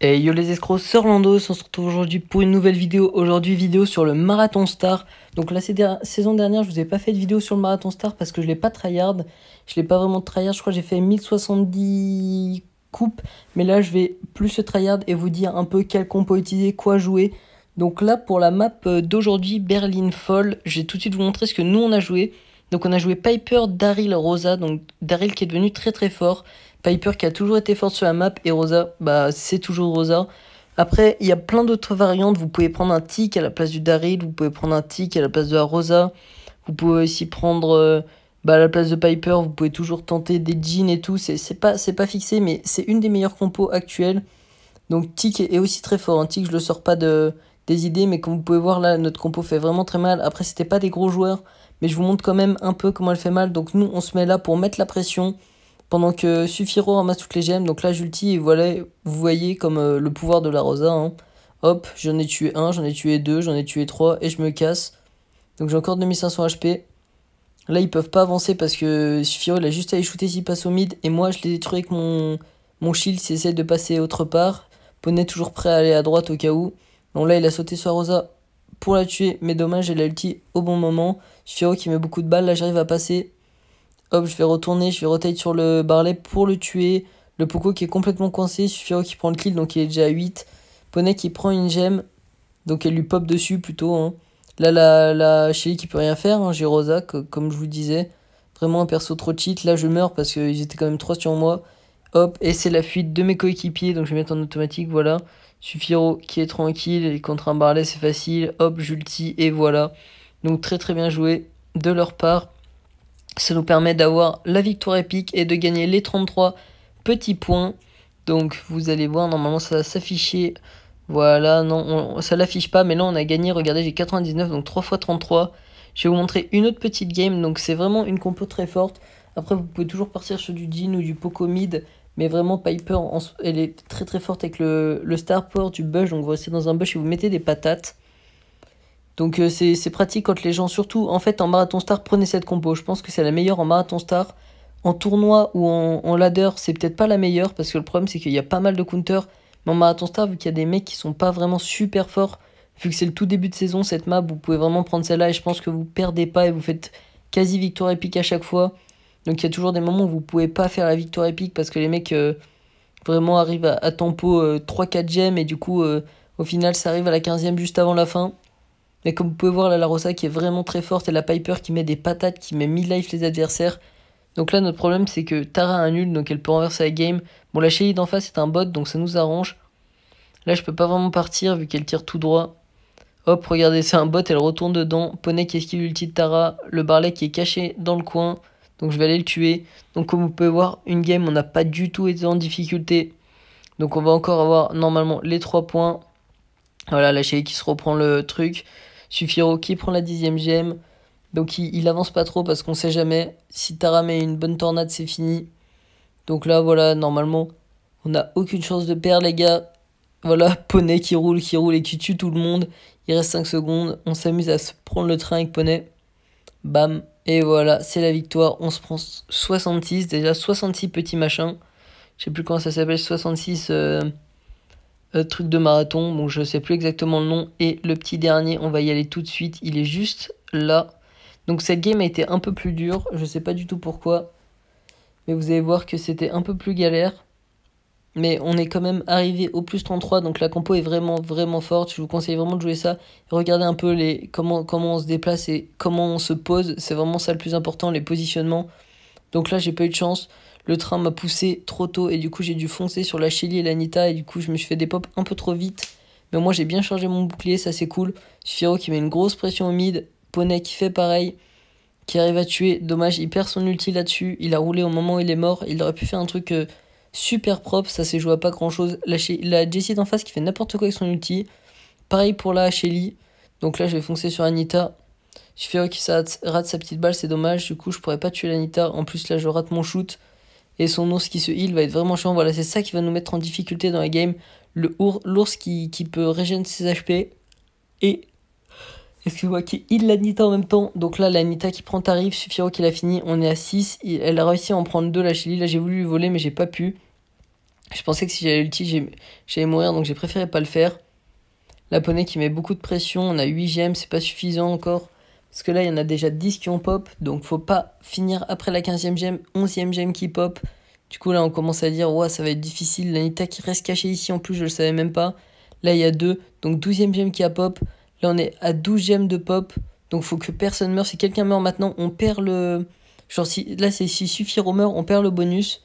Et yo les escrocs, c'est Orlando, on se retrouve aujourd'hui pour une nouvelle vidéo. Aujourd'hui vidéo sur le Marathon Star. Donc la saison dernière, je vous ai pas fait de vidéo sur le Marathon Star parce que je l'ai pas tryhard. Je l'ai pas vraiment tryhard, je crois que j'ai fait 1070 coupes. Mais là, je vais plus se tryhard et vous dire un peu quel compo utiliser, quoi jouer. Donc là, pour la map euh, d'aujourd'hui, Berlin Fall, je vais tout de suite vous montrer ce que nous on a joué. Donc on a joué Piper, Daryl, Rosa, donc Daryl qui est devenu très très fort. Piper qui a toujours été forte sur la map et Rosa, bah c'est toujours Rosa. Après, il y a plein d'autres variantes. Vous pouvez prendre un Tic à la place du Daryl, vous pouvez prendre un Tic à la place de la Rosa. Vous pouvez aussi prendre euh, bah, à la place de Piper, vous pouvez toujours tenter des jeans et tout. C'est pas, pas fixé, mais c'est une des meilleures compos actuelles. Donc Tic est, aussi très fort. Un hein. Tic je le sors pas de, des idées, mais comme vous pouvez voir là, notre compo fait vraiment très mal. Après, c'était pas des gros joueurs, mais je vous montre quand même un peu comment elle fait mal. Donc nous, on se met là pour mettre la pression. Pendant que Sufiro ramasse toutes les gemmes, donc là j'ulti et voilà, vous voyez comme euh, le pouvoir de la Rosa. Hein. Hop, j'en ai tué un, j'en ai tué deux, j'en ai tué trois et je me casse. Donc j'ai encore 2500 HP. Là ils peuvent pas avancer parce que Sufiro il a juste à aller shooter s'il passe au mid et moi je l'ai détruit avec mon, mon shield s'il essaie de passer autre part. Poney toujours prêt à aller à droite au cas où. Donc là il a sauté sur Rosa pour la tuer mais dommage elle a au bon moment. Sufiro qui met beaucoup de balles, là j'arrive à passer Hop, je vais retourner, je vais rotate sur le barlet pour le tuer. Le Poco qui est complètement coincé, Sufiro qui prend le kill, donc il est déjà à 8. Poney qui prend une gemme, donc elle lui pop dessus plutôt. Hein. Là, la, la Shelly qui peut rien faire, hein, j'ai Rosa, comme je vous disais. Vraiment un perso trop cheat. Là, je meurs parce qu'ils étaient quand même 3 sur moi. Hop, et c'est la fuite de mes coéquipiers, donc je vais mettre en automatique, voilà. Sufiro qui est tranquille, et contre un barlet c'est facile. Hop, j'ulti, et voilà. Donc très très bien joué de leur part. Ça nous permet d'avoir la victoire épique et de gagner les 33 petits points. Donc vous allez voir, normalement ça va s'afficher. Voilà, non, ça l'affiche pas, mais là on a gagné, regardez, j'ai 99, donc 3 x 33. Je vais vous montrer une autre petite game, donc c'est vraiment une compo très forte. Après, vous pouvez toujours partir sur du DIN ou du Poco Mid, mais vraiment Piper, elle est très très forte avec le, le Starport, du Bush, donc vous restez dans un Bush et vous mettez des patates. Donc euh, c'est pratique quand les gens, surtout en fait en marathon star, prenez cette compo. Je pense que c'est la meilleure en marathon star. En tournoi ou en, ladder, c'est peut-être pas la meilleure parce que le problème c'est qu'il y a pas mal de counters. Mais en marathon star, vu qu'il y a des mecs qui sont pas vraiment super forts, vu que c'est le tout début de saison, cette map, vous pouvez vraiment prendre celle-là et je pense que vous perdez pas et vous faites quasi victoire épique à chaque fois. Donc il y a toujours des moments où vous pouvez pas faire la victoire épique parce que les mecs euh, vraiment arrivent à, tempo 3-4 euh, gemmes et du coup au final ça arrive à la 15 e juste avant la fin. Mais comme vous pouvez voir, la Larossa qui est vraiment très forte et la Piper qui met des patates, qui met 1000 life les adversaires. Donc là, notre problème, c'est que Tara a un nul, donc elle peut renverser la game. Bon, la Shelly d'en face est un bot, donc ça nous arrange. Là, je peux pas vraiment partir vu qu'elle tire tout droit. Hop, regardez, c'est un bot, elle retourne dedans. Poney qui esquive l'ulti de Tara. Le Barlet qui est caché dans le coin. Donc je vais aller le tuer. Donc comme vous pouvez voir, une game, on n'a pas du tout été en difficulté. Donc on va encore avoir normalement les 3 points. Voilà, la Shelly qui se reprend le truc. Sufiro qui prend la dixième gemme. Donc il, il, avance pas trop parce qu'on sait jamais. Si Taram met une bonne tornade, c'est fini. Donc là, voilà, normalement, on n'a aucune chance de perdre, les gars. Voilà, Poney qui roule, qui roule et qui tue tout le monde. Il reste 5 secondes. On s'amuse à se prendre le train avec Poney. Bam. Et voilà, c'est la victoire. On se prend 66, déjà 66 petits machins. Je sais plus comment ça s'appelle, 66... Euh, truc de marathon, bon je sais plus exactement le nom. Et le petit dernier, on va y aller tout de suite, il est juste là. Donc cette game a été un peu plus dure, je sais pas du tout pourquoi. Mais vous allez voir que c'était un peu plus galère. Mais on est quand même arrivé au plus 33, donc la compo est vraiment vraiment forte. Je vous conseille vraiment de jouer ça. Regardez un peu les, comment, comment on se déplace et comment on se pose. C'est vraiment ça le plus important, les positionnements. Donc là, j'ai pas eu de chance. Le train m'a poussé trop tôt et du coup, j'ai dû foncer sur la Shelly et l'Anita et du coup, je me suis fait des pops un peu trop vite. Mais moi, j'ai bien chargé mon bouclier, ça c'est cool. Sphiro qui met une grosse pression au mid. Poney qui fait pareil, qui arrive à tuer. Dommage, il perd son ulti là-dessus. Il a roulé au moment où il est mort. Il aurait pu faire un truc euh, super propre, ça s'est joué à pas grand-chose. La, la Jessie d'en face qui fait n'importe quoi avec son ulti. Pareil pour la Shelly. Donc là, je vais foncer sur Anita. Je qui rate sa petite balle, c'est dommage. Du coup, je pourrais pas tuer l'Anita. En plus, là, je rate mon shoot. Et son ours qui se heal va être vraiment chiant. Voilà, c'est ça qui va nous mettre en difficulté dans la game. L'ours qui, peut régénérer ses HP. Et est est-ce excuse vois qui heal l'Anita en même temps. Donc là, l'Anita qui prend tarif, Suffiro qui l'a fini, on est à 6. Elle a réussi à en prendre 2, la Shelly. Là, j'ai voulu lui voler, mais j'ai pas pu. Je pensais que si j'avais ulti, j'allais mourir, donc j'ai préféré pas le faire. La poney qui met beaucoup de pression, on a 8 gemmes, c'est pas suffisant encore. Parce que là, il y en a déjà 10 qui ont pop, donc faut pas finir après la 15 ème gemme, 11 ème gemme qui pop. Du coup, là, on commence à dire, ouais, ça va être difficile. L'Anita qui reste cachée ici, en plus, je le savais même pas. Là, il y a 2, donc 12 ème gemme qui a pop. Là, on est à 12 gemmes de pop, donc faut que personne meure. Si quelqu'un meurt maintenant, on perd le. Genre, si... là, c'est si Suffiro meurt, on perd le bonus.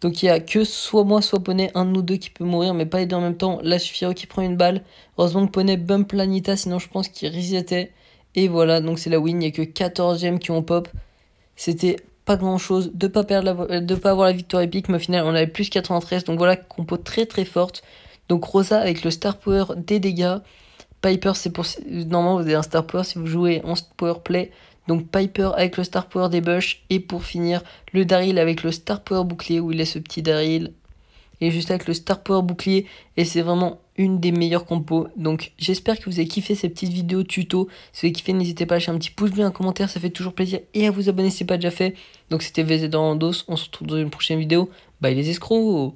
Donc il y a que soit moi, soit Poney, un de nous deux qui peut mourir, mais pas les deux en même temps. Là, Sufiro qui prend une balle. Heureusement que Poney bump Planita, sinon je pense qu'il resetait. Et voilà, donc c'est la win. Il n'y a que 14e qui ont pop. C'était pas grand chose. De pas perdre euh, de pas avoir la victoire épique, mais au final, on avait plus 93. Donc voilà, compo très très forte. Donc Rosa avec le Star Power des dégâts. Piper, c'est pour. Normalement, vous avez un Star Power si vous jouez en Power Play. Donc Piper avec le Star Power des Bush. Et pour finir, le Daryl avec le Star Power bouclier où il est ce petit Daryl. Et juste avec le Star Power bouclier. Et c'est vraiment une des meilleures compos. Donc j'espère que vous avez kiffé ces petites vidéos tuto. Si vous avez kiffé, n'hésitez pas à lâcher un petit pouce bleu, un commentaire, ça fait toujours plaisir. Et à vous abonner si ce n'est pas déjà fait. Donc c'était VZ dans Randos, on se retrouve dans une prochaine vidéo. Bye les escrocs